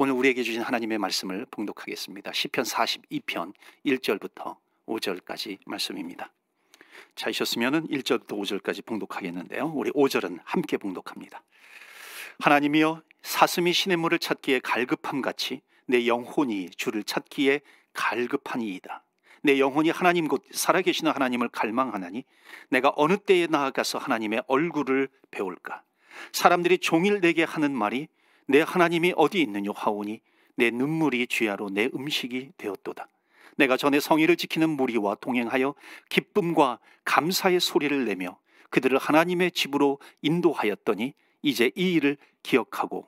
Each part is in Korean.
오늘 우리에게 주신 하나님의 말씀을 봉독하겠습니다. 시편 42편 1절부터 5절까지 말씀입니다. 자이셨으면은 1절부터 5절까지 봉독하겠는데요. 우리 5절은 함께 봉독합니다. 하나님이여 사슴이 시냇물을 찾기에 갈급함 같이 내 영혼이 주를 찾기에 갈급하니이다. 내 영혼이 하나님 곧 살아계시는 하나님을 갈망하나니 내가 어느 때에 나아가서 하나님의 얼굴을 배울까? 사람들이 종일 내게 하는 말이 내 하나님이 어디 있느뇨 하오니 내 눈물이 주야로 내 음식이 되었도다. 내가 전에 성의를 지키는 무리와 동행하여 기쁨과 감사의 소리를 내며 그들을 하나님의 집으로 인도하였더니 이제 이 일을 기억하고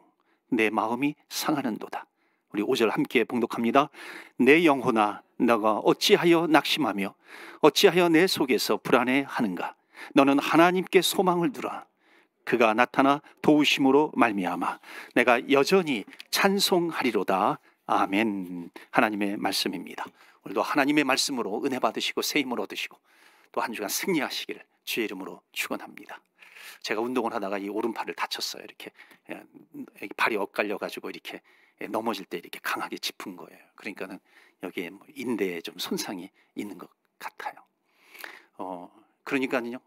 내 마음이 상하는도다. 우리 5절 함께 봉독합니다. 내 영혼아 너가 어찌하여 낙심하며 어찌하여 내 속에서 불안해하는가 너는 하나님께 소망을 두라 그가 나타나 도우심으로 말미암아 내가 여전히 찬송하리로다. 아멘. 하나님의 말씀입니다. 오늘도 하나님의 말씀으로 은혜 받으시고 새 힘을 얻으시고 또 한 주간 승리하시기를 주의 이름으로 축원합니다. 제가 운동을 하다가 이 오른팔을 다쳤어요. 이렇게 발이 예, 엇갈려 가지고 이렇게 예, 넘어질 때 이렇게 강하게 짚은 거예요. 그러니까는 여기에 뭐 인대에 좀 손상이 있는 것 같아요. 어, 그러니까는요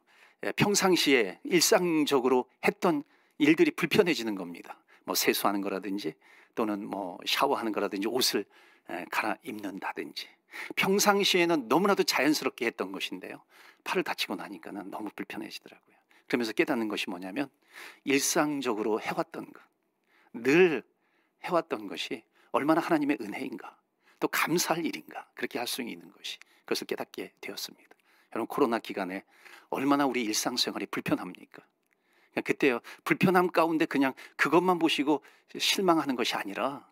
예, 평상시에 일상적으로 했던 일들이 불편해지는 겁니다. 뭐 세수하는 거라든지 또는 뭐 샤워하는 거라든지 옷을 예, 갈아입는다든지 평상시에는 너무나도 자연스럽게 했던 것인데요. 팔을 다치고 나니까는 너무 불편해지더라고요. 그러면서 깨닫는 것이 뭐냐면 일상적으로 해왔던 것, 늘 해왔던 것이 얼마나 하나님의 은혜인가, 또 감사할 일인가 그렇게 할 수 있는 것이 그것을 깨닫게 되었습니다. 여러분 코로나 기간에 얼마나 우리 일상생활이 불편합니까? 그러니까 그때요 불편함 가운데 그냥 그것만 보시고 실망하는 것이 아니라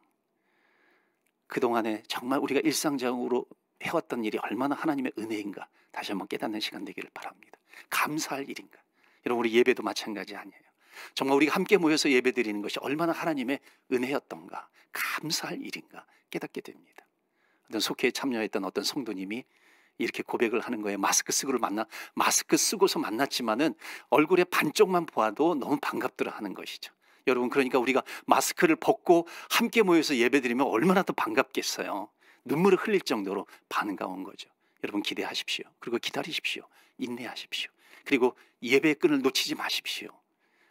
그 동안에 정말 우리가 일상적으로 해왔던 일이 얼마나 하나님의 은혜인가 다시 한번 깨닫는 시간 되기를 바랍니다. 감사할 일인가. 여러분 우리 예배도 마찬가지 아니에요. 정말 우리가 함께 모여서 예배드리는 것이 얼마나 하나님의 은혜였던가 감사할 일인가 깨닫게 됩니다. 어떤 속회에 참여했던 어떤 성도님이 이렇게 고백을 하는 거예요. 마스크 쓰고를 만나 마스크 쓰고서 만났지만은 얼굴에 반쪽만 보아도 너무 반갑더라 하는 것이죠. 여러분 그러니까 우리가 마스크를 벗고 함께 모여서 예배드리면 얼마나 더 반갑겠어요. 눈물을 흘릴 정도로 반가운 거죠. 여러분 기대하십시오. 그리고 기다리십시오. 인내하십시오. 그리고 예배 끈을 놓치지 마십시오.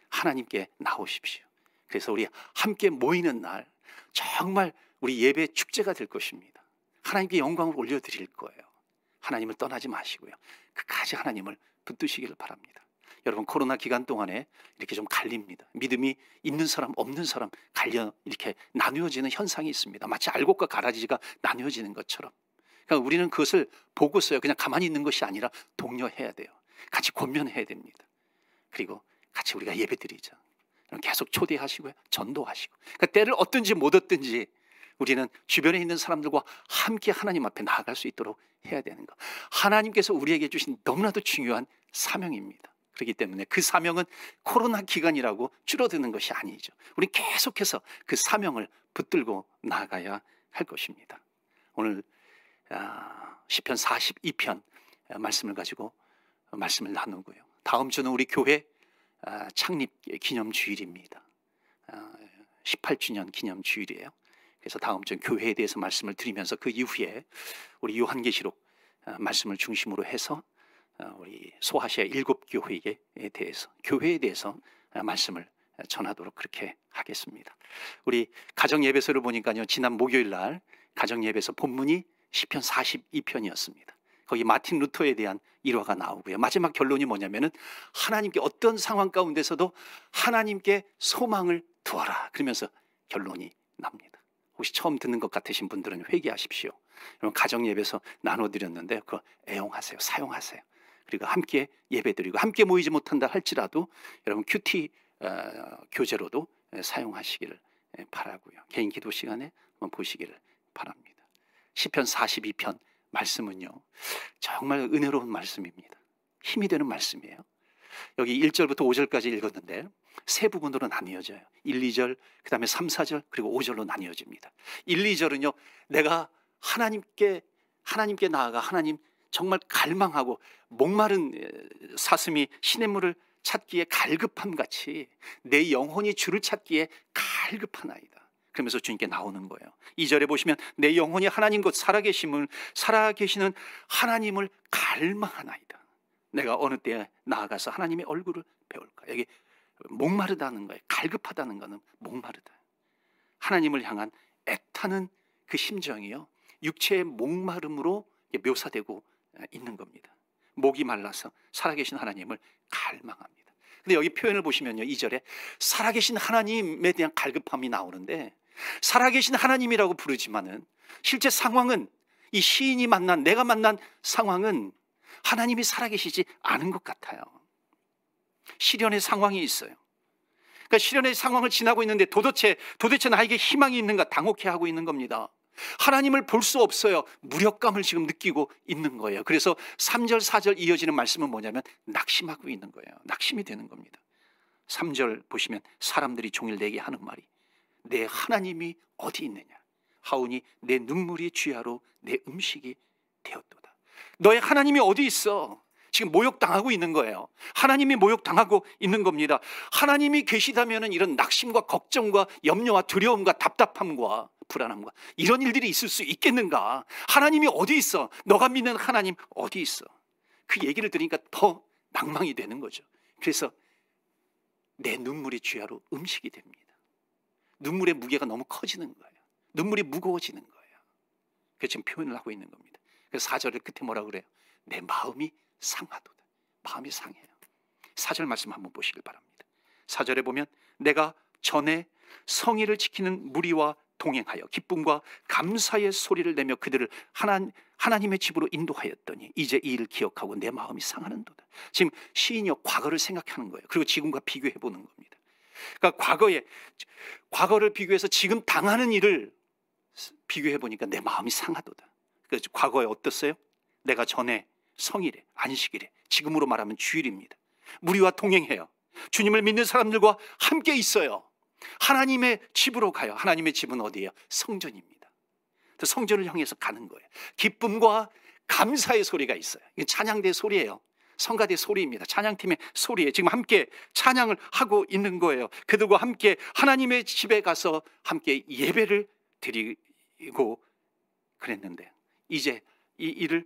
하나님께 나오십시오. 그래서 우리 함께 모이는 날 정말 우리 예배 축제가 될 것입니다. 하나님께 영광을 올려드릴 거예요. 하나님을 떠나지 마시고요. 끝까지 하나님을 붙드시기를 바랍니다. 여러분 코로나 기간 동안에 이렇게 좀 갈립니다. 믿음이 있는 사람 없는 사람 갈려 이렇게 나누어지는 현상이 있습니다. 마치 알곡과 가라지가 나누어지는 것처럼. 그러니까 우리는 그것을 보고서요 그냥 가만히 있는 것이 아니라 독려해야 돼요. 같이 권면해야 됩니다. 그리고 같이 우리가 예배드리자. 계속 초대하시고요 전도하시고. 그러니까 때를 얻든지 못 얻든지 우리는 주변에 있는 사람들과 함께 하나님 앞에 나아갈 수 있도록 해야 되는 것. 하나님께서 우리에게 주신 너무나도 중요한 사명입니다. 그렇기 때문에 그 사명은 코로나 기간이라고 줄어드는 것이 아니죠. 우리 계속해서 그 사명을 붙들고 나가야 할 것입니다. 오늘 아, 시편 42편 아, 말씀을 가지고 말씀을 나누고요. 다음 주는 우리 교회 아, 창립 기념 주일입니다. 18주년 기념 주일이에요. 그래서 다음 주 교회에 대해서 말씀을 드리면서 그 이후에 우리 요한계시록 어, 말씀을 중심으로 해서 어, 우리 소아시아 일곱 교회에 대해서 교회에 대해서 어, 말씀을 전하도록 그렇게 하겠습니다. 우리 가정 예배서를 보니까요. 지난 목요일 날 가정 예배서 본문이 시편 42편이었습니다. 거기 마틴 루터에 대한 일화가 나오고요. 마지막 결론이 뭐냐면은 하나님께 어떤 상황 가운데서도 하나님께 소망을 두어라. 그러면서 결론이 납니다. 혹시 처음 듣는 것 같으신 분들은 회개하십시오. 여러분 가정 예배에서 나눠드렸는데 그거 애용하세요, 사용하세요. 그리고 함께 예배드리고 함께 모이지 못한다 할지라도 여러분 큐티 어, 교재로도 사용하시기를 바라고요. 개인 기도 시간에 한번 보시기를 바랍니다. 시편 42편 말씀은요. 정말 은혜로운 말씀입니다. 힘이 되는 말씀이에요. 여기 1절부터 5절까지 읽었는데 세 부분으로 나뉘어져요. 1, 2절, 그 다음에 3, 4절, 그리고 5절로 나뉘어집니다. 1, 2절은요, 내가 하나님께, 하나님께 나아가 하나님 정말 갈망하고 목마른 사슴이 시냇물을 찾기에 갈급함 같이 내 영혼이 주를 찾기에 갈급한아이다 그러면서 주님께 나오는 거예요. 2절에 보시면 내 영혼이 하나님 곧 살아계심을 살아계시는 하나님을 갈망한아이다 내가 어느 때에 나아가서 하나님의 얼굴을 배울까? 여기 목마르다는 거예요. 갈급하다는 거는 목마르다. 하나님을 향한 애타는 그 심정이요. 육체의 목마름으로 묘사되고 있는 겁니다. 목이 말라서 살아계신 하나님을 갈망합니다. 근데 여기 표현을 보시면요. 2절에 살아계신 하나님에 대한 갈급함이 나오는데 살아계신 하나님이라고 부르지만은 실제 상황은 이 시인이 만난 내가 만난 상황은 하나님이 살아계시지 않은 것 같아요. 시련의 상황이 있어요. 그러니까 시련의 상황을 지나고 있는데 도대체 도대체 나에게 희망이 있는가 당혹해 하고 있는 겁니다. 하나님을 볼 수 없어요. 무력감을 지금 느끼고 있는 거예요. 그래서 3절 4절 이어지는 말씀은 뭐냐면 낙심하고 있는 거예요. 낙심이 되는 겁니다. 3절 보시면 사람들이 종일 내게 하는 말이 내 하나님이 어디 있느냐. 하오니 내 눈물이 쥐하로 내 음식이 되었도다. 너의 하나님이 어디 있어? 지금 모욕당하고 있는 거예요. 하나님이 모욕당하고 있는 겁니다. 하나님이 계시다면 이런 낙심과 걱정과 염려와 두려움과 답답함과 불안함과 이런 일들이 있을 수 있겠는가? 하나님이 어디 있어? 너가 믿는 하나님 어디 있어? 그 얘기를 들으니까 더 낭망이 되는 거죠. 그래서 내 눈물이 죄하로 음식이 됩니다. 눈물의 무게가 너무 커지는 거예요. 눈물이 무거워지는 거예요. 그 지금 표현을 하고 있는 겁니다. 그 사절을 끝에 뭐라 그래요? 내 마음이 상하도다. 마음이 상해요. 사절 말씀 한번 보시길 바랍니다. 사절에 보면 내가 전에 성의를 지키는 무리와 동행하여 기쁨과 감사의 소리를 내며 그들을 하나, 하나님의 집으로 인도하였더니 이제 이일 기억하고 내 마음이 상하는도다. 지금 시인이 과거를 생각하는 거예요. 그리고 지금과 비교해 보는 겁니다. 그러니까 과거에 과거를 비교해서 지금 당하는 일을 비교해 보니까 내 마음이 상하도다. 그 과거에 어땠어요? 내가 전에 성일에, 안식일에, 지금으로 말하면 주일입니다. 무리와 동행해요. 주님을 믿는 사람들과 함께 있어요. 하나님의 집으로 가요. 하나님의 집은 어디예요? 성전입니다. 성전을 향해서 가는 거예요. 기쁨과 감사의 소리가 있어요. 찬양대 소리예요. 성가대 소리입니다. 찬양팀의 소리에 지금 함께 찬양을 하고 있는 거예요. 그들과 함께 하나님의 집에 가서 함께 예배를 드리고 그랬는데 이제 이 일을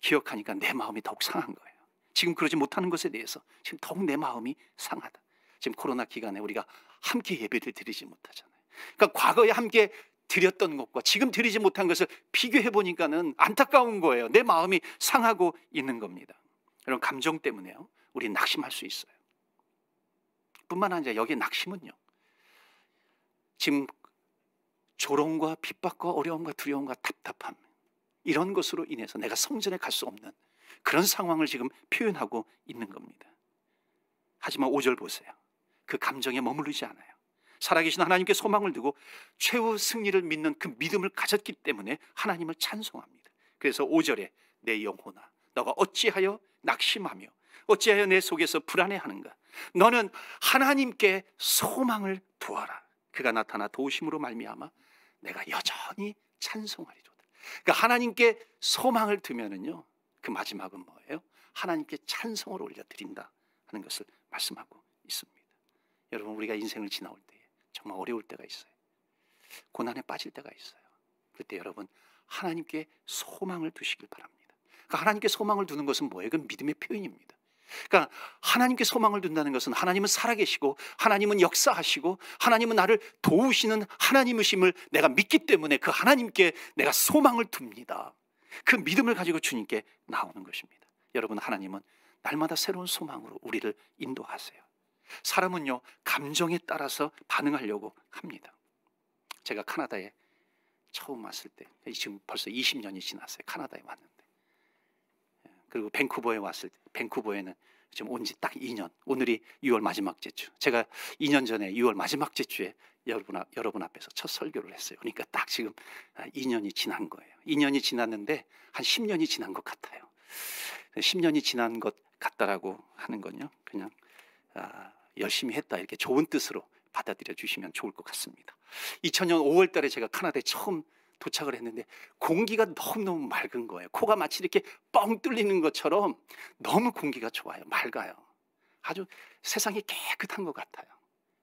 기억하니까 내 마음이 더욱 상한 거예요. 지금 그러지 못하는 것에 대해서 지금 더욱 내 마음이 상하다. 지금 코로나 기간에 우리가 함께 예배를 드리지 못하잖아요. 그러니까 과거에 함께 드렸던 것과 지금 드리지 못한 것을 비교해 보니까는 안타까운 거예요. 내 마음이 상하고 있는 겁니다. 이런 감정 때문에요. 우리 낙심할 수 있어요. 뿐만 아니라 여기 낙심은요. 지금 조롱과 핍박과 어려움과 두려움과 답답함 이런 것으로 인해서 내가 성전에 갈 수 없는 그런 상황을 지금 표현하고 있는 겁니다. 하지만 5절 보세요. 그 감정에 머무르지 않아요. 살아계신 하나님께 소망을 두고 최후 승리를 믿는 그 믿음을 가졌기 때문에 하나님을 찬송합니다. 그래서 5절에 내 영혼아 너가 어찌하여 낙심하며 어찌하여 내 속에서 불안해하는가 너는 하나님께 소망을 두어라 그가 나타나 도우심으로 말미암아 내가 여전히 찬송하리로다 그러니까 하나님께 소망을 두면은요. 그 마지막은 뭐예요? 하나님께 찬송을 올려 드린다 하는 것을 말씀하고 있습니다. 여러분 우리가 인생을 지나올 때 정말 어려울 때가 있어요. 고난에 빠질 때가 있어요. 그때 여러분 하나님께 소망을 두시길 바랍니다. 그러니까 하나님께 소망을 두는 것은 뭐예요? 그 믿음의 표현입니다. 그러니까 하나님께 소망을 둔다는 것은 하나님은 살아계시고 하나님은 역사하시고 하나님은 나를 도우시는 하나님의심을 내가 믿기 때문에 그 하나님께 내가 소망을 둡니다. 그 믿음을 가지고 주님께 나오는 것입니다. 여러분 하나님은 날마다 새로운 소망으로 우리를 인도하세요. 사람은요 감정에 따라서 반응하려고 합니다. 제가 카나다에 처음 왔을 때 지금 벌써 20년이 지났어요. 카나다에 왔는데 그리고 밴쿠버에 왔을 때 밴쿠버에는 지금 온 지 딱 2년. 오늘이 6월 마지막 제주. 제가 2년 전에 6월 마지막 제주에 여러분, 여러분 앞에서 첫 설교를 했어요. 그러니까 딱 지금 2년이 아, 지난 거예요. 2년이 지났는데 한 10년이 지난 것 같아요. 10년이 지난 것 같다라고 하는 건요. 그냥 아, 열심히 했다 이렇게 좋은 뜻으로 받아들여 주시면 좋을 것 같습니다. 2000년 5월 달에 제가 카나다에 처음 도착을 했는데 공기가 너무너무 맑은 거예요. 코가 마치 이렇게 뻥 뚫리는 것처럼 너무 공기가 좋아요. 맑아요. 아주 세상이 깨끗한 것 같아요.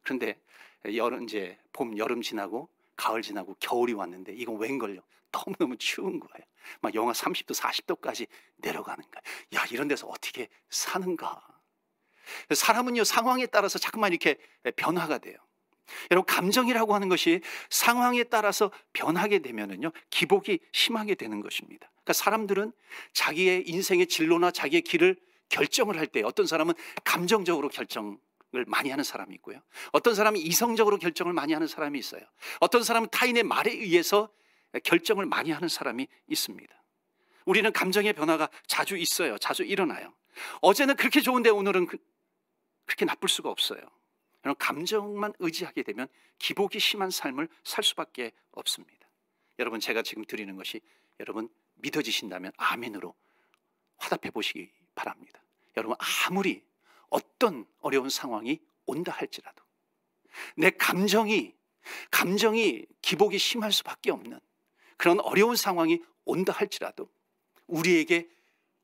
그런데 여름 이제 봄 여름 지나고 가을 지나고 겨울이 왔는데 이건 웬걸요? 너무너무 추운 거예요. 막 영하 30도, 40도까지 내려가는 거예요. 야, 이런 데서 어떻게 사는가? 사람은요, 상황에 따라서 자꾸만 이렇게 변화가 돼요. 여러분 감정이라고 하는 것이 상황에 따라서 변하게 되면은요 기복이 심하게 되는 것입니다. 그러니까 사람들은 자기의 인생의 진로나 자기의 길을 결정을 할 때 어떤 사람은 감정적으로 결정 을 많이 하는 사람이 있고요. 어떤 사람은 이성적으로 결정을 많이 하는 사람이 있어요. 어떤 사람은 타인의 말에 의해서 결정을 많이 하는 사람이 있습니다. 우리는 감정의 변화가 자주 있어요. 자주 일어나요. 어제는 그렇게 좋은데 오늘은 그, 그렇게 나쁠 수가 없어요. 여러분 감정만 의지하게 되면 기복이 심한 삶을 살 수밖에 없습니다. 여러분 제가 지금 드리는 것이 여러분 믿어지신다면 아멘으로 화답해 보시기 바랍니다. 여러분 아무리 어떤 어려운 상황이 온다 할지라도 내 감정이 감정이 기복이 심할 수밖에 없는 그런 어려운 상황이 온다 할지라도 우리에게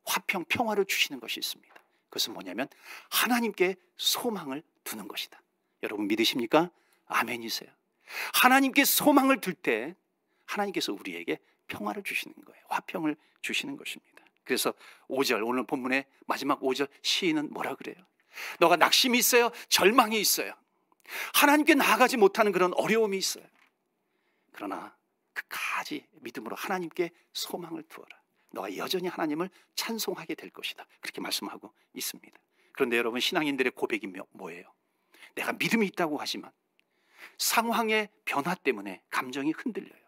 화평 평화를 주시는 것이 있습니다. 그것은 뭐냐면 하나님께 소망을 두는 것이다. 여러분 믿으십니까? 아멘이세요. 하나님께 소망을 둘 때 하나님께서 우리에게 평화를 주시는 거예요. 화평을 주시는 것입니다. 그래서 5절 오늘 본문의 마지막 5절 시인은 뭐라 그래요? 너가 낙심이 있어요. 절망이 있어요. 하나님께 나아가지 못하는 그런 어려움이 있어요. 그러나 끝까지 믿음으로 하나님께 소망을 두어라. 너가 여전히 하나님을 찬송하게 될 것이다. 그렇게 말씀하고 있습니다. 그런데 여러분 신앙인들의 고백이 뭐예요? 내가 믿음이 있다고 하지만 상황의 변화 때문에 감정이 흔들려요.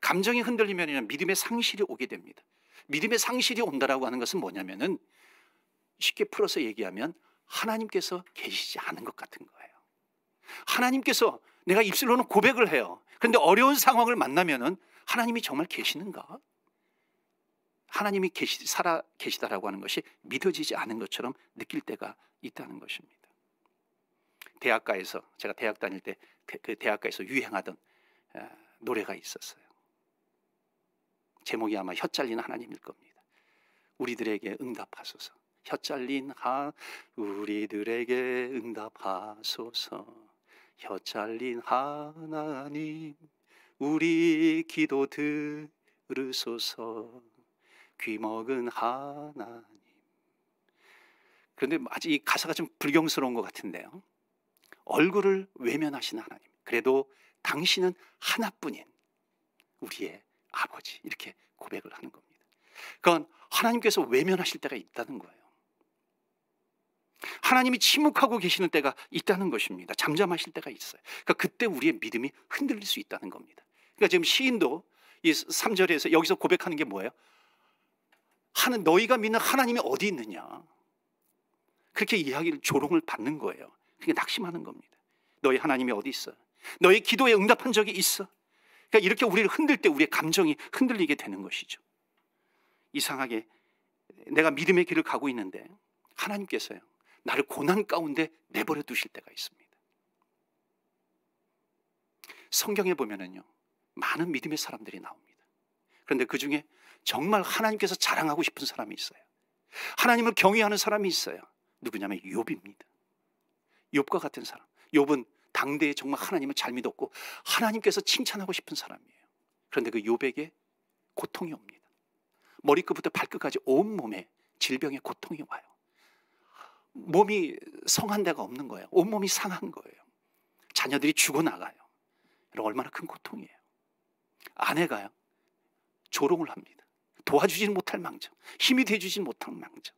감정이 흔들리면 믿음의 상실이 오게 됩니다. 믿음의 상실이 온다라고 하는 것은 뭐냐면은 쉽게 풀어서 얘기하면 하나님께서 계시지 않은 것 같은 거예요. 하나님께서 내가 입술로는 고백을 해요. 그런데 어려운 상황을 만나면은 하나님이 정말 계시는가? 하나님이 계시, 살아 계시다라고 하는 것이 믿어지지 않은 것처럼 느낄 때가 있다는 것입니다. 대학가에서 제가 대학 다닐 때그 그 대학가에서 유행하던 아, 노래가 있었어요. 제목이 아마 혀 잘린 하나님일 겁니다. 우리들에게 응답하소서. 혀 잘린 하 우리들에게 응답하소서. 혀 잘린 하나님 우리 기도 들으소서. 귀 먹은 하나님 그런데 아직 이 가사가 좀 불경스러운 것 같은데요. 얼굴을 외면하시는 하나님. 그래도 당신은 하나뿐인 우리의 아버지. 이렇게 고백을 하는 겁니다. 그건 하나님께서 외면하실 때가 있다는 거예요. 하나님이 침묵하고 계시는 때가 있다는 것입니다. 잠잠하실 때가 있어요. 그러니까 그때 우리의 믿음이 흔들릴 수 있다는 겁니다. 그러니까 지금 시인도 이 3절에서 여기서 고백하는 게 뭐예요? 하는 너희가 믿는 하나님이 어디 있느냐? 그렇게 이야기를 조롱을 받는 거예요. 그게 낙심하는 겁니다. 너희 하나님이 어디 있어? 너희 기도에 응답한 적이 있어? 그러니까 이렇게 우리를 흔들 때 우리의 감정이 흔들리게 되는 것이죠. 이상하게 내가 믿음의 길을 가고 있는데 하나님께서요 나를 고난 가운데 내버려 두실 때가 있습니다. 성경에 보면은요 많은 믿음의 사람들이 나옵니다. 그런데 그 중에 정말 하나님께서 자랑하고 싶은 사람이 있어요. 하나님을 경외하는 사람이 있어요. 누구냐면 욥입니다. 욥과 같은 사람. 욥은 당대에 정말 하나님을 잘 믿었고 하나님께서 칭찬하고 싶은 사람이에요. 그런데 그 욥에게 고통이 옵니다. 머리끝부터 발끝까지 온 몸에 질병의 고통이 와요. 몸이 성한 데가 없는 거예요. 온 몸이 상한 거예요. 자녀들이 죽어 나가요. 이런 얼마나 큰 고통이에요. 아내가요 조롱을 합니다. 도와주진 못할 망정, 힘이 돼주진 못할 망정.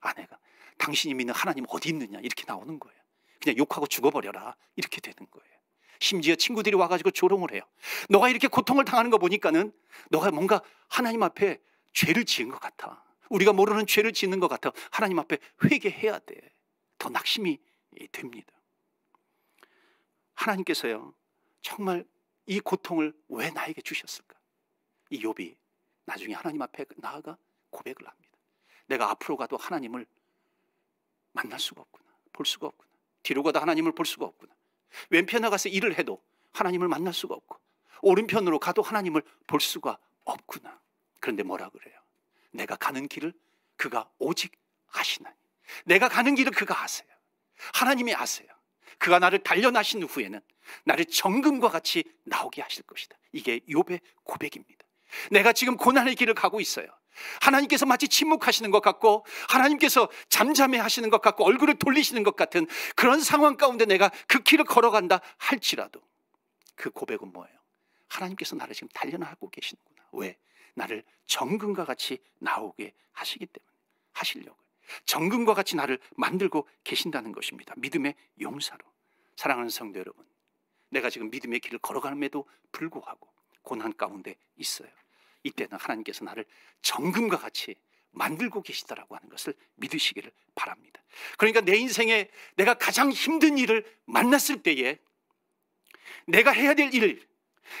아내가 당신이 믿는 하나님 어디 있느냐 이렇게 나오는 거예요. 그냥 욕하고 죽어버려라. 이렇게 되는 거예요. 심지어 친구들이 와가지고 조롱을 해요. 너가 이렇게 고통을 당하는 거 보니까는 너가 뭔가 하나님 앞에 죄를 지은 것 같아. 우리가 모르는 죄를 짓는 것 같아. 하나님 앞에 회개해야 돼. 더 낙심이 됩니다. 하나님께서요, 정말 이 고통을 왜 나에게 주셨을까? 이 욥이 나중에 하나님 앞에 나아가 고백을 합니다. 내가 앞으로 가도 하나님을 만날 수가 없구나. 볼 수가 없구나. 뒤로 가다 하나님을 볼 수가 없구나. 왼편에 가서 일을 해도 하나님을 만날 수가 없고 오른편으로 가도 하나님을 볼 수가 없구나. 그런데 뭐라 그래요? 내가 가는 길을 그가 오직 아시나니. 내가 가는 길을 그가 아세요. 하나님이 아세요. 그가 나를 단련하신 후에는 나를 정금과 같이 나오게 하실 것이다. 이게 욥의 고백입니다. 내가 지금 고난의 길을 가고 있어요. 하나님께서 마치 침묵하시는 것 같고 하나님께서 잠잠해 하시는 것 같고 얼굴을 돌리시는 것 같은 그런 상황 가운데 내가 그 길을 걸어간다 할지라도 그 고백은 뭐예요? 하나님께서 나를 지금 단련하고 계시는구나. 왜? 나를 정금과 같이 나오게 하시기 때문에 하시려고 정금과 같이 나를 만들고 계신다는 것입니다. 믿음의 용사로. 사랑하는 성도 여러분, 내가 지금 믿음의 길을 걸어감에도 불구하고 고난 가운데 있어요. 이때는 하나님께서 나를 정금과 같이 만들고 계시다라고 하는 것을 믿으시기를 바랍니다. 그러니까 내 인생에 내가 가장 힘든 일을 만났을 때에 내가 해야 될 일,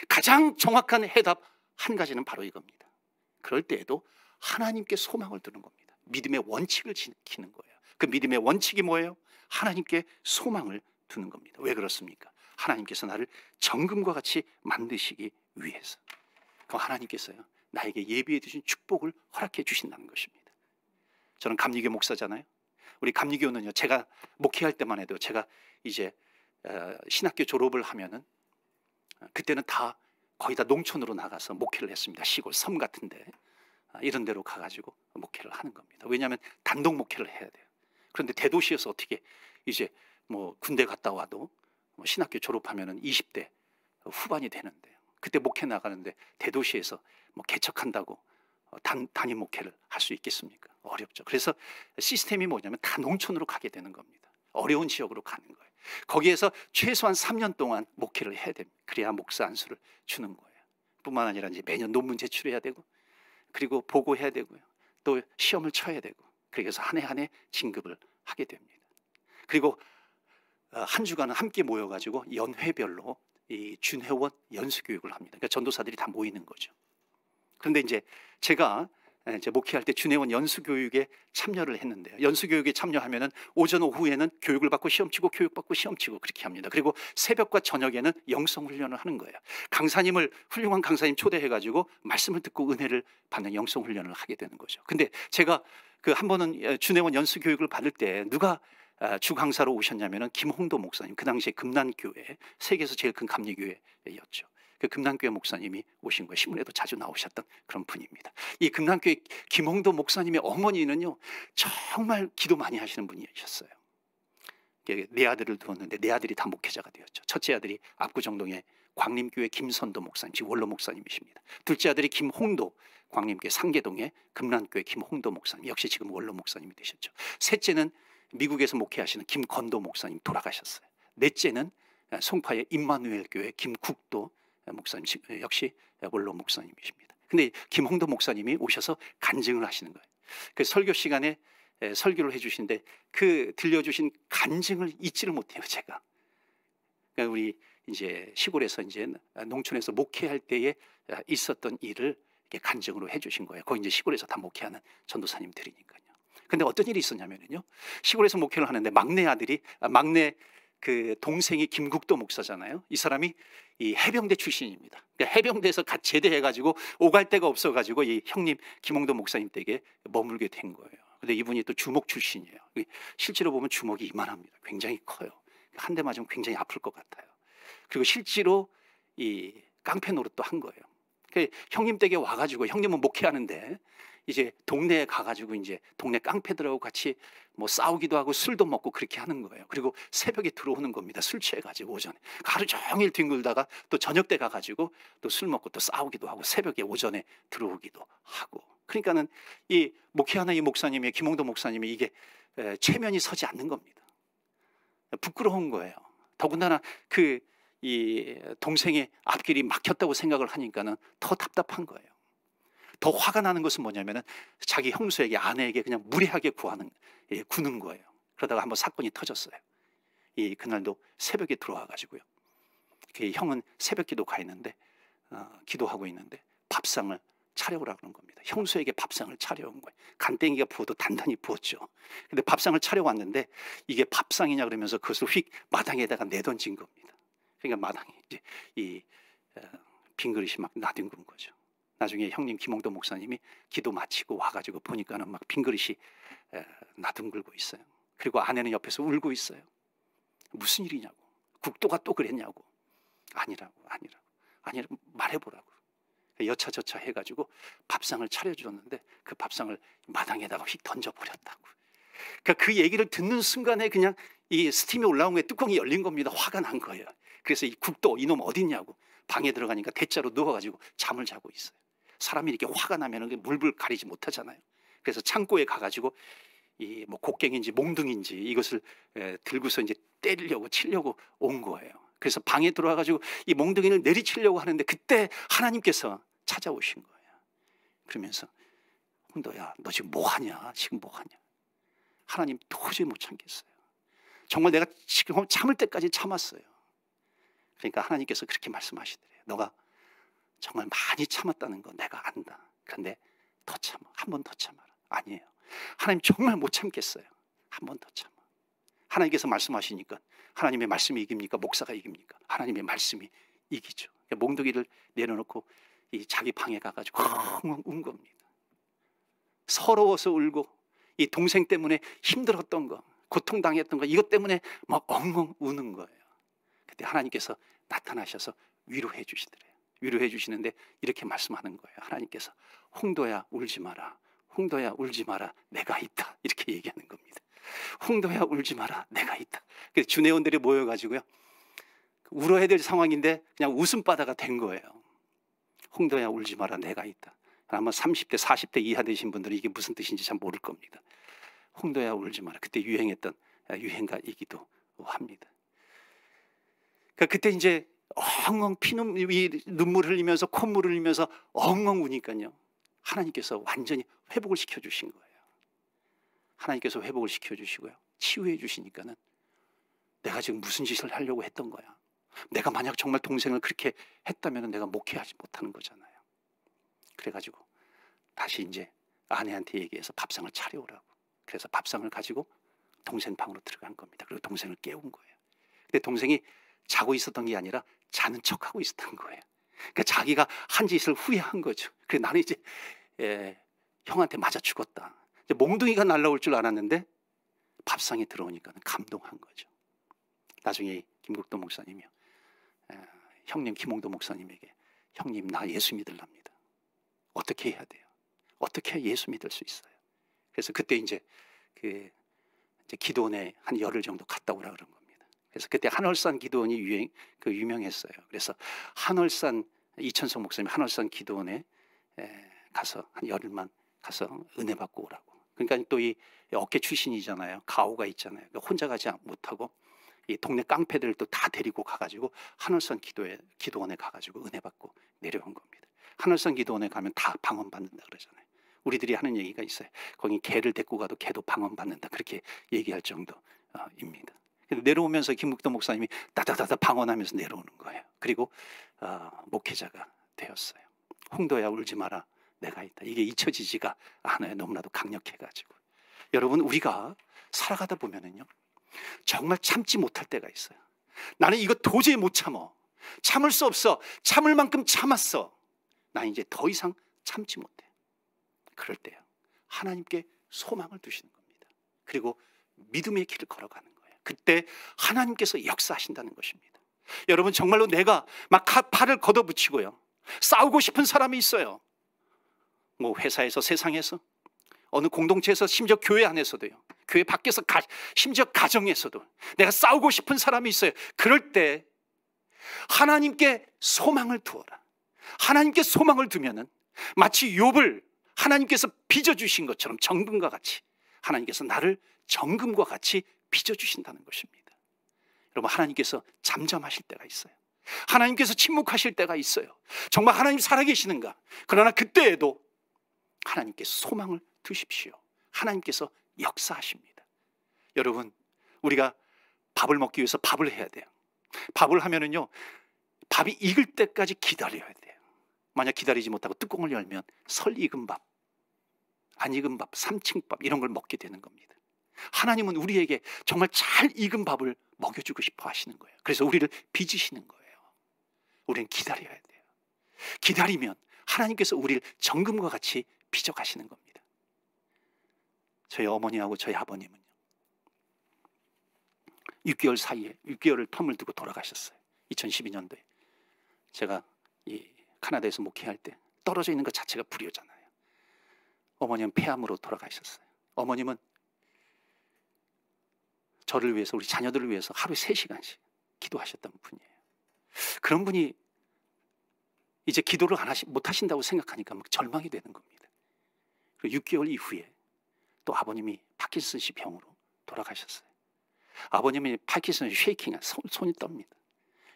가장 정확한 해답 한 가지는 바로 이겁니다. 그럴 때에도 하나님께 소망을 두는 겁니다. 믿음의 원칙을 지키는 거예요. 그 믿음의 원칙이 뭐예요? 하나님께 소망을 두는 겁니다. 왜 그렇습니까? 하나님께서 나를 정금과 같이 만드시기 위해서. 그럼 하나님께서요 나에게 예비해 주신 축복을 허락해 주신다는 것입니다. 저는 감리교 목사잖아요. 우리 감리교는요 제가 목회할 때만 해도 제가 이제 어, 신학교 졸업을 하면은 그때는 다 거의 다 농촌으로 나가서 목회를 했습니다. 시골 섬 같은데 아, 이런 데로 가가지고 목회를 하는 겁니다. 왜냐하면 단독 목회를 해야 돼요. 그런데 대도시에서 어떻게 이제 뭐 군대 갔다 와도 뭐 신학교 졸업하면은 20대 후반이 되는데 그때 목회 나가는데 대도시에서 뭐 개척한다고 단, 어, 단임 목회를 할 수 있겠습니까? 어렵죠. 그래서 시스템이 뭐냐면 다 농촌으로 가게 되는 겁니다. 어려운 지역으로 가는 거예요. 거기에서 최소한 3년 동안 목회를 해야 됩니다. 그래야 목사 안수를 주는 거예요. 뿐만 아니라 이제 매년 논문 제출해야 되고 그리고 보고해야 되고요. 또 시험을 쳐야 되고 그래서 한 해 한 해 진급을 하게 됩니다. 그리고 어, 한 주간은 함께 모여가지고 연회별로 이 준회원 연수 교육을 합니다. 그러니까 전도사들이 다 모이는 거죠. 그런데 이제 제가 예, 이제 목회할 때 준회원 연수 교육에 참여를 했는데 요 연수 교육에 참여하면은 오전 오후에는 교육을 받고 시험 치고 교육 받고 시험 치고 그렇게 합니다. 그리고 새벽과 저녁에는 영성 훈련을 하는 거예요. 강사님을 훌륭한 강사님 초대해 가지고 말씀을 듣고 은혜를 받는 영성 훈련을 하게 되는 거죠. 근데 제가 그 한 번은 예, 준회원 연수 교육을 받을 때 누가 아, 주 강사로 오셨냐면은 김홍도 목사님 그 당시에 금난교회 세계에서 제일 큰 감리교회였죠. 그 금남교회 목사님이 오신 거예요. 신문에도 자주 나오셨던 그런 분입니다. 이 금남교회 김홍도 목사님의 어머니는요, 정말 기도 많이 하시는 분이셨어요. 내 아들을 두었는데 내 아들이 다 목회자가 되었죠. 첫째 아들이 압구정동의 광림교회 김선도 목사님, 즉 원로 목사님이십니다. 둘째 아들이 김홍도 광림교회 상계동의 금란교회 김홍도 목사님, 역시 지금 원로 목사님이 되셨죠. 셋째는 미국에서 목회하시는 김건도 목사님 돌아가셨어요. 넷째는 송파의 임마누엘 교회 김국도 목사님 역시 원로 목사님이십니다. 근데 김홍도 목사님이 오셔서 간증을 하시는 거예요. 그 설교 시간에 설교를 해주신데 그 들려주신 간증을 잊지를 못해요 제가. 그러니까 우리 이제 시골에서 이제 농촌에서 목회할 때에 있었던 일을 이렇게 간증으로 해주신 거예요. 거기 이제 시골에서 다 목회하는 전도사님들이니까요. 근데 어떤 일이 있었냐면요. 시골에서 목회를 하는데 막내 아들이 아, 막내 그 동생이 김국도 목사잖아요. 이 사람이 이 해병대 출신입니다. 그 해병대에서 갓 제대해가지고 오갈 데가 없어가지고 이 형님 김홍도 목사님 댁에 머물게 된 거예요. 근데 이분이 또 주먹 출신이에요. 실제로 보면 주먹이 이만합니다. 굉장히 커요. 한 대 맞으면 굉장히 아플 것 같아요. 그리고 실제로 이 깡패 노릇도 한 거예요. 그 형님 댁에 와가지고 형님은 목회하는데 이제 동네에 가가지고 이제 동네 깡패들하고 같이 뭐 싸우기도 하고 술도 먹고 그렇게 하는 거예요. 그리고 새벽에 들어오는 겁니다. 술 취해가지고 오전에 하루 종일 뒹굴다가 또 저녁 때 가가지고 또 술 먹고 또 싸우기도 하고 새벽에 오전에 들어오기도 하고. 그러니까는 이 목회하는 이 목사님이 김홍도 목사님이 이게 체면이 서지 않는 겁니다. 부끄러운 거예요. 더군다나 그 이 동생의 앞길이 막혔다고 생각을 하니까는 더 답답한 거예요. 더 화가 나는 것은 뭐냐면은 자기 형수에게 아내에게 그냥 무례하게 구하는 예, 구는 거예요. 그러다가 한번 사건이 터졌어요. 이 예, 그날도 새벽에 들어와 가지고요. 그 형은 새벽 기도 가 있는데 어, 기도하고 있는데 밥상을 차려오라 그런 겁니다. 형수에게 밥상을 차려온 거예요. 간땡이가 부어도 단단히 부었죠. 근데 밥상을 차려왔는데 이게 밥상이냐 그러면서 그것을 휙 마당에다가 내던진 겁니다. 그러니까 마당에 이제 이 어, 빈 그릇이 막 나뒹군 거죠. 나중에 형님 김홍도 목사님이 기도 마치고 와가지고 보니까는 막빙그릇이 나둥글고 있어요. 그리고 아내는 옆에서 울고 있어요. 무슨 일이냐고. 국도가 또 그랬냐고. 아니라고, 아니라고. 아니라고 말해보라고. 여차저차 해가지고 밥상을 차려주었는데 그 밥상을 마당에다가 휙 던져버렸다고. 그러니까 그 얘기를 듣는 순간에 그냥 이 스팀이 올라온 게 뚜껑이 열린 겁니다. 화가 난 거예요. 그래서 이 국도 이놈 어딨냐고 방에 들어가니까 대자로 누워가지고 잠을 자고 있어요. 사람이 이렇게 화가 나면 물불 가리지 못하잖아요. 그래서 창고에 가가지고 이 뭐 곡괭인지 몽둥인지 이것을 에, 들고서 이제 때리려고 치려고 온 거예요. 그래서 방에 들어와가지고 이 몽둥이를 내리치려고 하는데 그때 하나님께서 찾아오신 거예요. 그러면서 혼도야, 너 지금 뭐 하냐? 지금 뭐 하냐? 하나님 도저히 못 참겠어요. 정말 내가 지금 참을 때까지 참았어요. 그러니까 하나님께서 그렇게 말씀하시더래요. 너가 정말 많이 참았다는 거 내가 안다. 그런데 더 참아. 한 번 더 참아라. 아니에요. 하나님 정말 못 참겠어요. 한 번 더 참아. 하나님께서 말씀하시니까 하나님의 말씀이 이깁니까? 목사가 이깁니까? 하나님의 말씀이 이기죠. 그러니까 몽둥이를 내려놓고 이 자기 방에 가가지고 엉엉 운 겁니다. 서러워서 울고 이 동생 때문에 힘들었던 거, 고통당했던 거 이것 때문에 막 엉엉 우는 거예요. 그때 하나님께서 나타나셔서 위로해 주시더래요. 위로해 주시는데 이렇게 말씀하는 거예요. 하나님께서 홍도야 울지 마라. 홍도야 울지 마라. 내가 있다. 이렇게 얘기하는 겁니다. 홍도야 울지 마라. 내가 있다. 그래서 주내원들이 모여 가지고요. 그 울어야 될 상황인데 그냥 웃음바다가 된 거예요. 홍도야 울지 마라. 내가 있다. 아마 30대, 40대 이하 되신 분들은 이게 무슨 뜻인지 잘 모를 겁니다. 홍도야 울지 마라. 그때 유행했던 유행가이기도 합니다. 그 그때 이제 엉엉 피눈 눈물을 흘리면서 콧물을 흘리면서 엉엉 우니까요. 하나님께서 완전히 회복을 시켜 주신 거예요. 하나님께서 회복을 시켜 주시고요. 치유해 주시니까는 내가 지금 무슨 짓을 하려고 했던 거야. 내가 만약 정말 동생을 그렇게 했다면 내가 목회하지 못하는 거잖아요. 그래가지고 다시 이제 아내한테 얘기해서 밥상을 차려오라고. 그래서 밥상을 가지고 동생 방으로 들어간 겁니다. 그리고 동생을 깨운 거예요. 근데 동생이 자고 있었던 게 아니라 자는 척하고 있었던 거예요. 그러니까 자기가 한 짓을 후회한 거죠. 그래 나는 이제 예, 형한테 맞아 죽었다. 이제 몽둥이가 날라올 줄 알았는데 밥상에 들어오니까 감동한 거죠. 나중에 김국도 목사님이요. 예, 형님 김홍도 목사님에게 형님 나 예수 믿을랍니다. 어떻게 해야 돼요? 어떻게 예수 믿을 수 있어요? 그래서 그때 이제 그 이제 기도원에 한 열흘 정도 갔다 오라 그런 거예요. 그래서 그때 한월산 기도원이 유행, 그 유명했어요. 그래서 한월산 이천성 목사님 한월산 기도원에 가서 한 열흘만 가서 은혜 받고 오라고. 그러니까 또 이 어깨 출신이잖아요. 가오가 있잖아요. 그러니까 혼자 가지 못하고 이 동네 깡패들 또 다 데리고 가가지고 한월산 기도에 기도원에 가가지고 은혜 받고 내려온 겁니다. 한월산 기도원에 가면 다 방언 받는다 그러잖아요. 우리들이 하는 얘기가 있어요. 거기 개를 데리고 가도 개도 방언 받는다 그렇게 얘기할 정도입니다. 내려오면서 김국도 목사님이 따다다다 방언하면서 내려오는 거예요. 그리고 어, 목회자가 되었어요. 홍도야 울지 마라. 내가 있다. 이게 잊혀지지가 않아요. 너무나도 강력해가지고. 여러분, 우리가 살아가다 보면은요. 정말 참지 못할 때가 있어요. 나는 이거 도저히 못 참어. 참을 수 없어. 참을 만큼 참았어. 난 이제 더 이상 참지 못해. 그럴 때요. 하나님께 소망을 두시는 겁니다. 그리고 믿음의 길을 걸어가는 거예요. 그때 하나님께서 역사하신다는 것입니다. 여러분 정말로 내가 막 팔을 걷어붙이고요. 싸우고 싶은 사람이 있어요. 뭐 회사에서 세상에서 어느 공동체에서 심지어 교회 안에서도요. 교회 밖에서 가, 심지어 가정에서도 내가 싸우고 싶은 사람이 있어요. 그럴 때 하나님께 소망을 두어라. 하나님께 소망을 두면은 마치 욥을 하나님께서 빚어 주신 것처럼 정분과 같이 하나님께서 나를 정금과 같이 빚어주신다는 것입니다. 여러분, 하나님께서 잠잠하실 때가 있어요. 하나님께서 침묵하실 때가 있어요. 정말 하나님 살아계시는가? 그러나 그때에도 하나님께 소망을 두십시오. 하나님께서 역사하십니다. 여러분, 우리가 밥을 먹기 위해서 밥을 해야 돼요. 밥을 하면은요, 밥이 익을 때까지 기다려야 돼요. 만약 기다리지 못하고 뚜껑을 열면 설 익은 밥, 안 익은 밥, 삼층밥 이런 걸 먹게 되는 겁니다. 하나님은 우리에게 정말 잘 익은 밥을 먹여주고 싶어 하시는 거예요. 그래서 우리를 빚으시는 거예요. 우리는 기다려야 돼요. 기다리면 하나님께서 우리를 정금과 같이 빚어 가시는 겁니다. 저희 어머니하고 저희 아버님은요. 6개월 사이에 6개월을 텀을 두고 돌아가셨어요. 2012년도에 제가 이 카나다에서 목회할 때 떨어져 있는 것 자체가 불효잖아요. 어머니는 폐암으로 돌아가셨어요. 어머님은 저를 위해서 우리 자녀들을 위해서 하루에 3시간씩 기도하셨던 분이에요. 그런 분이 이제 기도를 안 하시, 못 하신다고 생각하니까 막 절망이 되는 겁니다. 그리고 6개월 이후에 또 아버님이 파킨슨씨 병으로 돌아가셨어요. 아버님이 파킨슨 쉐이킹, 손, 손이 떱니다.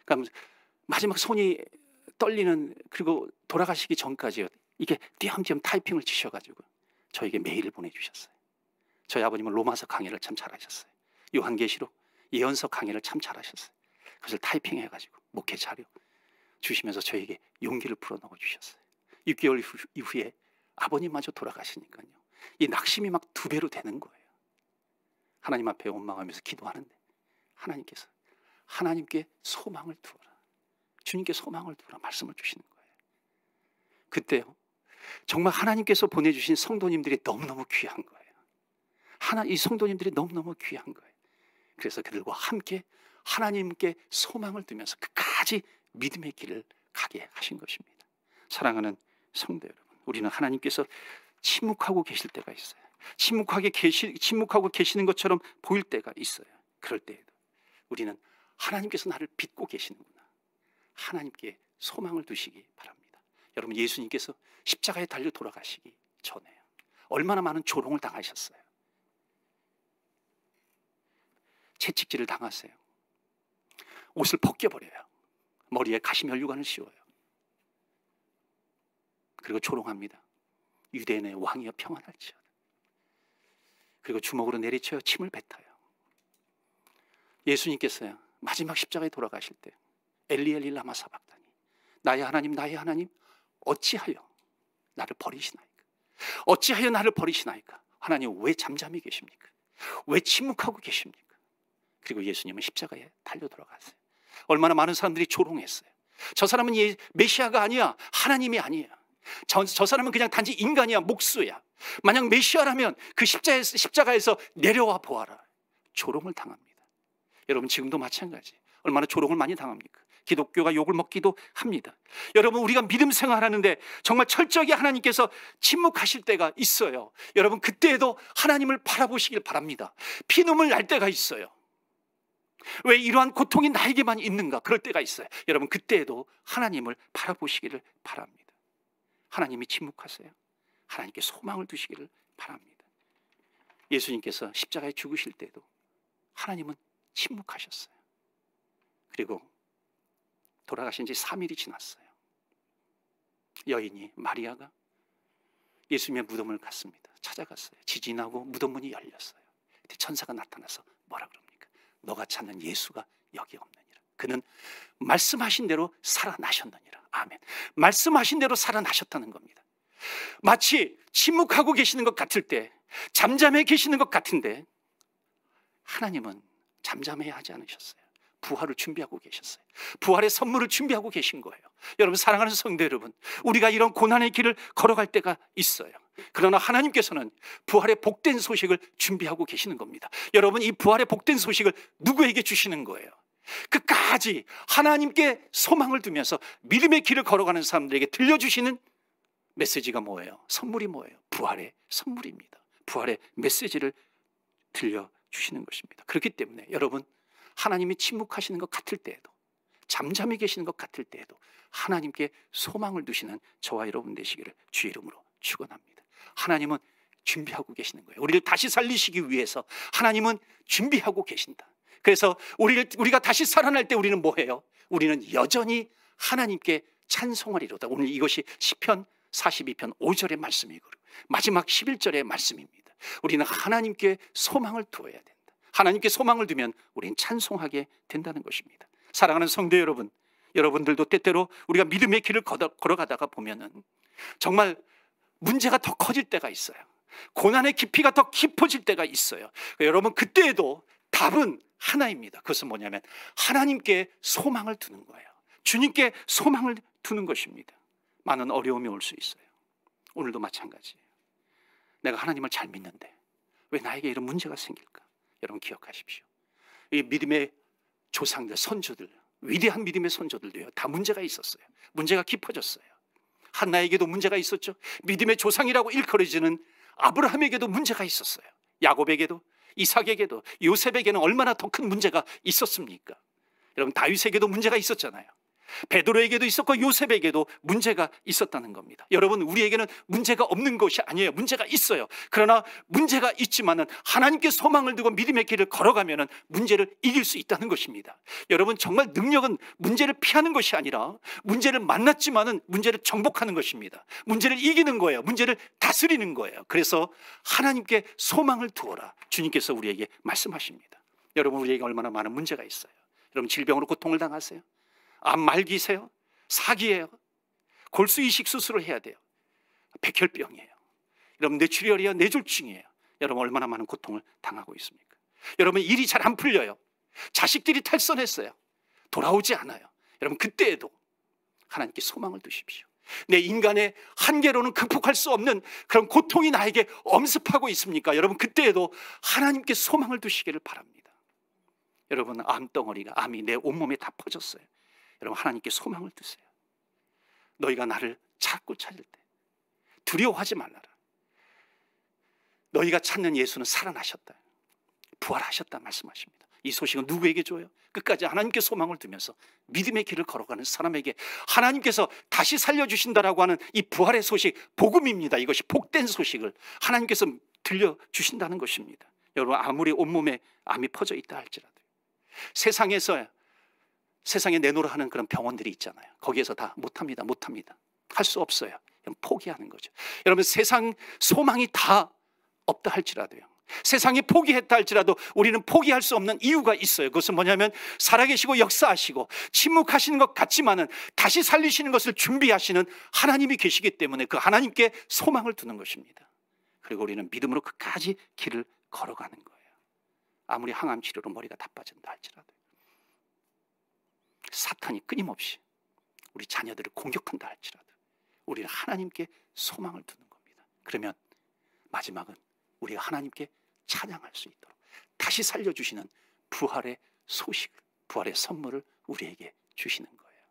그러니까 마지막 손이 떨리는 그리고 돌아가시기 전까지 이게 띄엄띄엄 타이핑을 치셔가지고 저에게 메일을 보내주셨어요. 저희 아버님은 로마서 강의를 참 잘하셨어요. 요한계시록 예언서 강의를 참 잘하셨어요. 그것을 타이핑해가지고 목회 자료 주시면서 저에게 용기를 불어넣어 주셨어요. 6개월 이후에 아버님마저 돌아가시니까요. 이 낙심이 막 두 배로 되는 거예요. 하나님 앞에 원망하면서 기도하는데 하나님께서 하나님께 소망을 두어라. 주님께 소망을 두어라 말씀을 주시는 거예요. 그때요. 정말 하나님께서 보내주신 성도님들이 너무너무 귀한 거예요. 하나, 이 성도님들이 너무너무 귀한 거예요. 그래서 그들과 함께 하나님께 소망을 두면서 끝까지 믿음의 길을 가게 하신 것입니다. 사랑하는 성도 여러분, 우리는 하나님께서 침묵하고 계실 때가 있어요. 침묵하게 계시, 침묵하고 계시는 것처럼 보일 때가 있어요. 그럴 때에도 우리는 하나님께서 나를 믿고 계시는구나. 하나님께 소망을 두시기 바랍니다. 여러분 예수님께서 십자가에 달려 돌아가시기 전에 얼마나 많은 조롱을 당하셨어요. 채찍질을 당하세요. 옷을 벗겨버려요. 머리에 가시면류관을 씌워요. 그리고 조롱합니다. 유대인의 왕이여 평안할지어다. 그리고 주먹으로 내리쳐 침을 뱉어요. 예수님께서요 마지막 십자가에 돌아가실 때 엘리엘리 라마 사박다니 나의 하나님 나의 하나님 어찌하여 나를 버리시나이까? 어찌하여 나를 버리시나이까? 하나님 왜 잠잠히 계십니까? 왜 침묵하고 계십니까? 그리고 예수님은 십자가에 달려 돌아갔어요. 얼마나 많은 사람들이 조롱했어요. 저 사람은 예, 메시아가 아니야. 하나님이 아니야. 저, 저 사람은 그냥 단지 인간이야. 목수야. 만약 메시아라면 그 십자에서, 십자가에서 내려와 보아라. 조롱을 당합니다. 여러분 지금도 마찬가지. 얼마나 조롱을 많이 당합니까? 기독교가 욕을 먹기도 합니다. 여러분 우리가 믿음 생활하는데 정말 철저하게 하나님께서 침묵하실 때가 있어요. 여러분 그때에도 하나님을 바라보시길 바랍니다. 피눈물 날 때가 있어요. 왜 이러한 고통이 나에게만 있는가? 그럴 때가 있어요. 여러분 그때에도 하나님을 바라보시기를 바랍니다. 하나님이 침묵하세요. 하나님께 소망을 두시기를 바랍니다. 예수님께서 십자가에 죽으실 때도 하나님은 침묵하셨어요. 그리고 돌아가신 지 3일이 지났어요. 여인이 마리아가 예수님의 무덤을 갔습니다. 찾아갔어요. 지진하고 무덤 문이 열렸어요. 그때 천사가 나타나서 뭐라 그럽니까? 너가 찾는 예수가 여기 없느니라. 그는 말씀하신 대로 살아나셨느니라. 아멘. 말씀하신 대로 살아나셨다는 겁니다. 마치 침묵하고 계시는 것 같을 때, 잠잠해 계시는 것 같은데, 하나님은 잠잠해 하지 않으셨어요. 부활을 준비하고 계셨어요. 부활의 선물을 준비하고 계신 거예요. 여러분 사랑하는 성대 여러분, 우리가 이런 고난의 길을 걸어갈 때가 있어요. 그러나 하나님께서는 부활의 복된 소식을 준비하고 계시는 겁니다. 여러분 이 부활의 복된 소식을 누구에게 주시는 거예요? 끝까지 하나님께 소망을 두면서 믿음의 길을 걸어가는 사람들에게 들려주시는 메시지가 뭐예요? 선물이 뭐예요? 부활의 선물입니다. 부활의 메시지를 들려주시는 것입니다. 그렇기 때문에 여러분 하나님이 침묵하시는 것 같을 때에도 잠잠히 계시는 것 같을 때에도 하나님께 소망을 두시는 저와 여러분 되시기를 주 이름으로 축원합니다. 하나님은 준비하고 계시는 거예요. 우리를 다시 살리시기 위해서 하나님은 준비하고 계신다. 그래서 우리를 우리가 다시 살아날 때 우리는 뭐 해요? 우리는 여전히 하나님께 찬송하리로다. 오늘 이것이 시편 42편 5절의 말씀이고 마지막 11절의 말씀입니다. 우리는 하나님께 소망을 두어야 된다. 하나님께 소망을 두면 우린 찬송하게 된다는 것입니다. 사랑하는 성도 여러분, 여러분들도 때때로 우리가 믿음의 길을 걸어가다가 보면은 정말 문제가 더 커질 때가 있어요. 고난의 깊이가 더 깊어질 때가 있어요. 그러니까 여러분 그때에도 답은 하나입니다. 그것은 뭐냐면 하나님께 소망을 두는 거예요. 주님께 소망을 두는 것입니다. 많은 어려움이 올 수 있어요. 오늘도 마찬가지예요. 내가 하나님을 잘 믿는데 왜 나에게 이런 문제가 생길까? 여러분 기억하십시오. 이 믿음의 조상들, 선조들, 위대한 믿음의 선조들도요. 다 문제가 있었어요. 문제가 깊어졌어요. 한나에게도 문제가 있었죠. 믿음의 조상이라고 일컬어지는 아브라함에게도 문제가 있었어요. 야곱에게도 이삭에게도 요셉에게는 얼마나 더 큰 문제가 있었습니까? 여러분 다윗에게도 문제가 있었잖아요. 베드로에게도 있었고 요셉에게도 문제가 있었다는 겁니다. 여러분 우리에게는 문제가 없는 것이 아니에요. 문제가 있어요. 그러나 문제가 있지만은 하나님께 소망을 두고 믿음의 길을 걸어가면은 문제를 이길 수 있다는 것입니다. 여러분 정말 능력은 문제를 피하는 것이 아니라 문제를 만났지만은 문제를 정복하는 것입니다. 문제를 이기는 거예요. 문제를 다스리는 거예요. 그래서 하나님께 소망을 두어라. 주님께서 우리에게 말씀하십니다. 여러분 우리에게 얼마나 많은 문제가 있어요. 여러분 질병으로 고통을 당하세요. 암 아, 말기세요? 사기예요? 골수 이식 수술을 해야 돼요. 백혈병이에요. 여러분 뇌출혈이요 뇌졸중이에요. 여러분 얼마나 많은 고통을 당하고 있습니까? 여러분 일이 잘 안 풀려요. 자식들이 탈선했어요. 돌아오지 않아요. 여러분 그때에도 하나님께 소망을 두십시오. 내 인간의 한계로는 극복할 수 없는 그런 고통이 나에게 엄습하고 있습니까? 여러분 그때에도 하나님께 소망을 두시기를 바랍니다. 여러분 암덩어리가 암이 내 온몸에 다 퍼졌어요. 여러분 하나님께 소망을 드세요. 너희가 나를 찾고 찾을 때 두려워하지 말라라. 너희가 찾는 예수는 살아나셨다. 부활하셨다 말씀하십니다. 이 소식은 누구에게 줘요? 끝까지 하나님께 소망을 두면서 믿음의 길을 걸어가는 사람에게 하나님께서 다시 살려주신다라고 하는 이 부활의 소식, 복음입니다. 이것이 복된 소식을 하나님께서 들려주신다는 것입니다. 여러분, 아무리 온몸에 암이 퍼져 있다 할지라도 세상에서 세상에 내놓으라 하는 그런 병원들이 있잖아요. 거기에서 다 못합니다. 못합니다. 할 수 없어요. 포기하는 거죠. 여러분 세상 소망이 다 없다 할지라도요. 세상이 포기했다 할지라도 우리는 포기할 수 없는 이유가 있어요. 그것은 뭐냐면 살아계시고 역사하시고 침묵하시는 것 같지만은 다시 살리시는 것을 준비하시는 하나님이 계시기 때문에 그 하나님께 소망을 두는 것입니다. 그리고 우리는 믿음으로 끝까지 길을 걸어가는 거예요. 아무리 항암 치료로 머리가 다 빠진다 할지라도. 사탄이 끊임없이 우리 자녀들을 공격한다 할지라도 우리는 하나님께 소망을 두는 겁니다. 그러면 마지막은 우리가 하나님께 찬양할 수 있도록 다시 살려주시는 부활의 소식 부활의 선물을 우리에게 주시는 거예요.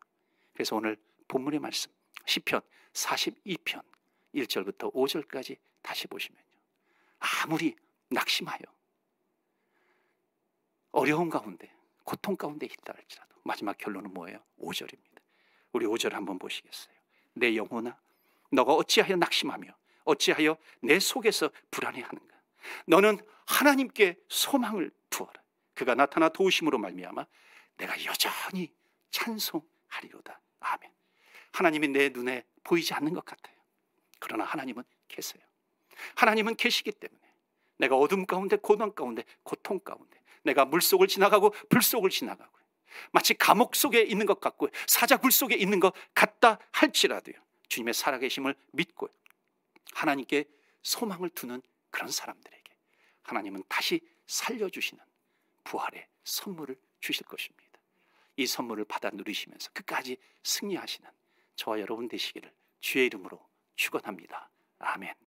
그래서 오늘 본문의 말씀, 10편, 42편, 1절부터 5절까지 다시 보시면요. 아무리 낙심하여 어려운 가운데, 고통 가운데 있다 할지라도 마지막 결론은 뭐예요? 5절입니다. 우리 5절 한번 보시겠어요? 내 영혼아 너가 어찌하여 낙심하며 어찌하여 내 속에서 불안해하는가? 너는 하나님께 소망을 두어라. 그가 나타나 도우심으로 말미암아 내가 여전히 찬송하리로다. 아멘. 하나님이 내 눈에 보이지 않는 것 같아요. 그러나 하나님은 계세요. 하나님은 계시기 때문에 내가 어둠 가운데 고난 가운데 고통 가운데 내가 물속을 지나가고 불속을 지나가고 마치 감옥 속에 있는 것 같고 사자굴 속에 있는 것 같다 할지라도요. 주님의 살아계심을 믿고 하나님께 소망을 두는 그런 사람들에게 하나님은 다시 살려주시는 부활의 선물을 주실 것입니다. 이 선물을 받아 누리시면서 끝까지 승리하시는 저와 여러분 되시기를 주의 이름으로 축원합니다. 아멘.